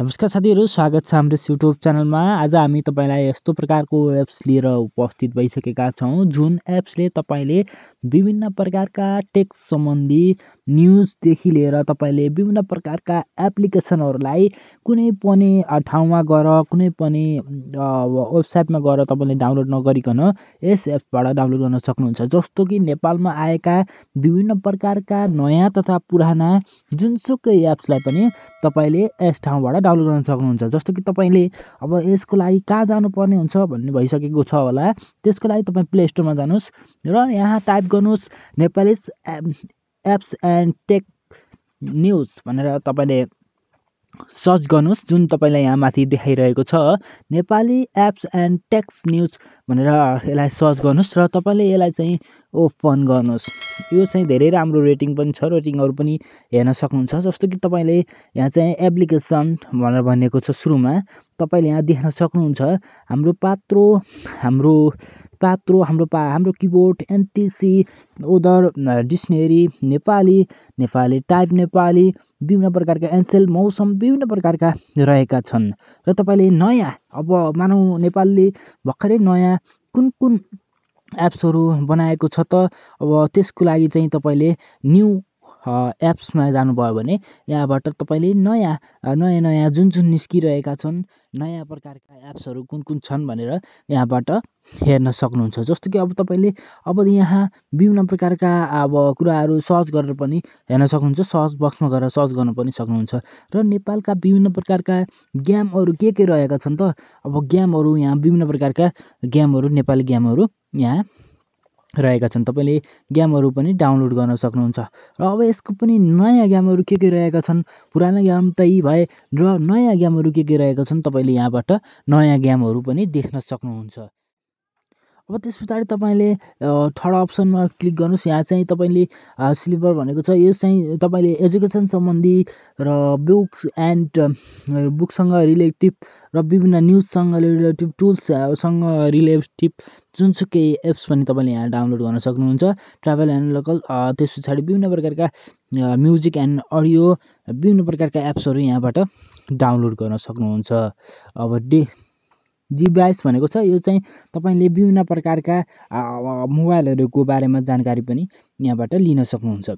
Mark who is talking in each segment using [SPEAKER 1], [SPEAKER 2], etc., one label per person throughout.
[SPEAKER 1] नमस्कार साथीहरू स्वागत छ हाम्रो युट्युब च्यानलमा आज हामी तपाईँलाई यस्तो प्रकारको एप्स लिएर उपस्थित भइसकेका छौँ जुन एप्सले तपाईँले विभिन्न प्रकारका टेक सम्बन्धी न्युजदेखि लिएर तपाईँले विभिन्न प्रकारका एप्लिकेसनहरूलाई कुनै पनि ठाउँमा गएर कुनै पनि वेबसाइटमा गएर तपाईँले डाउनलोड नगरिकन यस एप्सबाट डाउनलोड गर्न सक्नुहुन्छ जस्तो कि नेपालमा आएका विभिन्न प्रकारका नयाँ तथा पुराना जुनसुकै एप्सलाई पनि तपाईँले यस ठाउँबाट डाउनलोड गर्न सक्नुहुन्छ जस्तो कि तपाईँले अब यसको लागि कहाँ जानुपर्ने हुन्छ भन्ने भइसकेको छ होला त्यसको लागि तपाईँ प्ले स्टोरमा जानुहोस् र यहाँ टाइप गर्नुहोस् Nepali apps and tech news भनेर तपाईँले सर्च गर्नुहोस् जुन तपाईँलाई यहाँ माथि देखाइरहेको छ Nepali apps and tech news भनेर यसलाई सर्च गर्नुहोस् र तपाईँले यसलाई चाहिँ ओपन गर्नुहोस् यो चाहिँ धेरै राम्रो रेटिङ पनि छ रेटिङहरू पनि हेर्न सक्नुहुन्छ जस्तो कि तपाईँले यहाँ चाहिँ एप्लिकेसन भनेर भनेको छ सुरुमा तपाईँले यहाँ देख्न सक्नुहुन्छ हाम्रो पात्रो हाम्रो पात्रो हाम्रो पा Hamro keyboard NTC other dictionary Nepali Nepali type Nepali विभिन्न प्रकारका एन्सेल मौसम विभिन्न प्रकारका रहेका छन् र तपाईँले नयाँ अब मानौँ नेपालले भर्खरै नयाँ कुन कुन एप्सहरू बनाएको छ त अब त्यसको लागि चाहिँ तपाईँले न्यू एप्समा जानुभयो भने यहाँबाट तपाईँले नयाँ नयाँ नयाँ जुन जुन निस्किरहेका छन् नयाँ प्रकारका एप्सहरू कुन कुन छन् भनेर यहाँबाट हेर्न सक्नुहुन्छ जस्तो कि अब तपाईँले अब यहाँ विभिन्न प्रकारका अब कुराहरू सर्च गरेर पनि हेर्न सक्नुहुन्छ सर्च बक्समा गएर सर्च गर्न पनि सक्नुहुन्छ र नेपालका विभिन्न प्रकारका गेमहरू के के रहेका छन् त अब गेमहरू यहाँ विभिन्न प्रकारका गेमहरू नेपाली गेमहरू यहाँ रहेका छन् तपाईँले गेमहरू पनि डाउनलोड गर्न सक्नुहुन्छ र अब यसको पनि नयाँ गेमहरू के के रहेका छन् पुराना गेम त यी भए र नयाँ गेमहरू के के रहेका छन् तपाईँले यहाँबाट नयाँ गेमहरू पनि देख्न सक्नुहुन्छ अब त्यस पछाडि तपाईँले थर्ड अप्सनमा क्लिक गर्नुहोस् यहाँ चाहिँ तपाईँले स्लिपर भनेको छ यो चाहिँ तपाईँले एजुकेसन सम्बन्धी र बुक्स एन्ड बुकसँग रिलेटिभ र विभिन्न न्युजसँग रिलेटिभ टुल्ससँग रिलेटिभ जुनसुकै एप्स पनि तपाईँले यहाँ डाउनलोड गर्न सक्नुहुन्छ ट्राभल एन्ड लोकल त्यस पछाडि विभिन्न प्रकारका म्युजिक एन्ड अडियो विभिन्न प्रकारका एप्सहरू यहाँबाट डाउनलोड गर्न सक्नुहुन्छ अब डे डिभाइस भनेको छ यो चाहिँ तपाईँले विभिन्न प्रकारका मोबाइलहरूको बारेमा जानकारी पनि यहाँबाट लिन सक्नुहुन्छ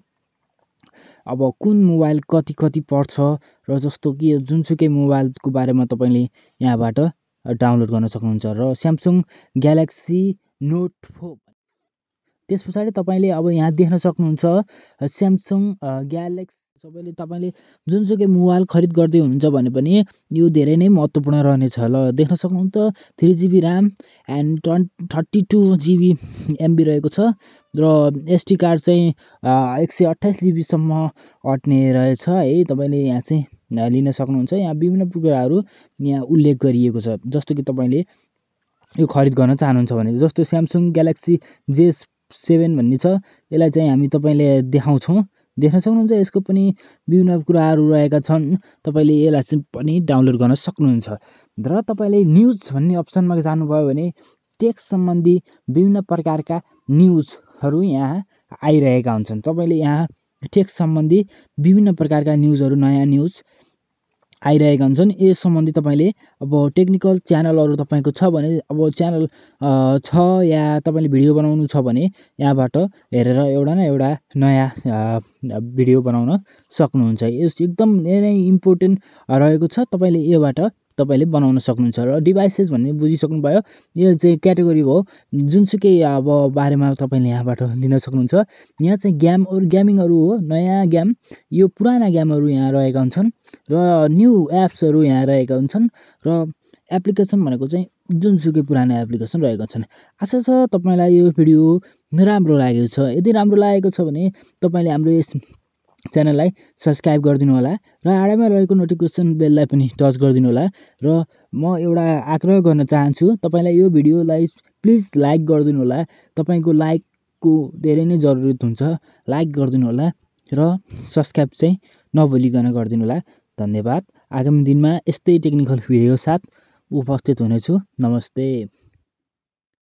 [SPEAKER 1] अब कुन मोबाइल कति कति पर्छ र जस्तो कि यो जुनसुकै मोबाइलको बारेमा तपाईँले यहाँबाट डाउनलोड गर्न सक्नुहुन्छ र स्यामसुङ ग्यालेक्सी नोट फोर त्यस पछाडि तपाईँले अब यहाँ देख्न सक्नुहुन्छ स्यामसुङ ग्यालेक्सी सबैले तपाईँले जुनसुकै मोबाइल खरिद गर्दै हुनुहुन्छ भने पनि यो धेरै नै महत्त्वपूर्ण रहनेछ ल देख्न सक्नुहुन्छ थ्री जिबी ऱ्याम एन्ड ट्वन थर्टी टू जिबी एमबी रहेको छ र एसटी कार्ड चाहिँ एक सय अट्ठाइस जिबीसम्म अट्ने रहेछ है तपाईँले यहाँ चाहिँ लिन सक्नुहुन्छ यहाँ विभिन्न कुराहरू यहाँ उल्लेख गरिएको छ जस्तो कि तपाईँले यो खरिद गर्न चाहनुहुन्छ भने जस्तो स्यामसङ ग्यालेक्सी जे सेभेन भन्ने छ यसलाई चाहिँ हामी तपाईँले देखाउँछौँ देख्न सक्नुहुन्छ यसको पनि विभिन्न कुराहरू रहेका छन् तपाईँले यसलाई चाहिँ पनि डाउनलोड गर्न सक्नुहुन्छ र तपाईँले न्युज भन्ने अप्सनमा जानुभयो भने टेक्स्ट सम्बन्धी विभिन्न प्रकारका न्युजहरू यहाँ आइरहेका हुन्छन् तपाईँले यहाँ टेक्स्ट सम्बन्धी विभिन्न प्रकारका न्युजहरू नयाँ न्युज आइरहेका हुन्छन् यस सम्बन्धी तपाईँले अब टेक्निकल च्यानलहरू तपाईँको छ भने अब च्यानल छ या तपाईँले भिडियो बनाउनु छ भने यहाँबाट हेरेर एउटा न एउटा नयाँ भिडियो बनाउन सक्नुहुन्छ यस एकदम धेरै इम्पोर्टेन्ट रहेको छ तपाईँले योबाट तपाईँले बनाउन सक्नुहुन्छ र डिभाइसेस भन्ने बुझिसक्नु भयो यो चाहिँ क्याटेगोरी भयो जुनसुकै अब बारेमा तपाईँले यहाँबाट लिन सक्नुहुन्छ यहाँ चाहिँ गेम गेमिङहरू हो नयाँ गेम यो पुराना गेमहरू यहाँ रहेका हुन्छन् र न्यु एप्सहरू यहाँ रहेका हुन्छन् र एप्लिकेसन भनेको चाहिँ जुनसुकै पुरानो एप्लिकेसन रहेको छन् आशा छ तपाईँलाई यो भिडियो राम्रो लागेको छ यदि राम्रो लागेको छ भने तपाईँले हाम्रो यस च्यानललाई सब्सक्राइब गरिदिनु होला र आडामा रहेको नोटिफिकेसन बेललाई पनि टच गरिदिनु होला र म एउटा आग्रह गर्न चाहन्छु तपाईँलाई यो भिडियोलाई प्लिज लाइक गरिदिनु होला तपाईँको लाइकको धेरै नै जरुरत हुन्छ लाइक गरिदिनु होला र सब्सक्राइब चाहिँ नभुलिकन गरिदिनु होला धन्यवाद आगामी दिनमा यस्तै टेक्निकल भिडियो साथ उपस्थित हुनेछु नमस्ते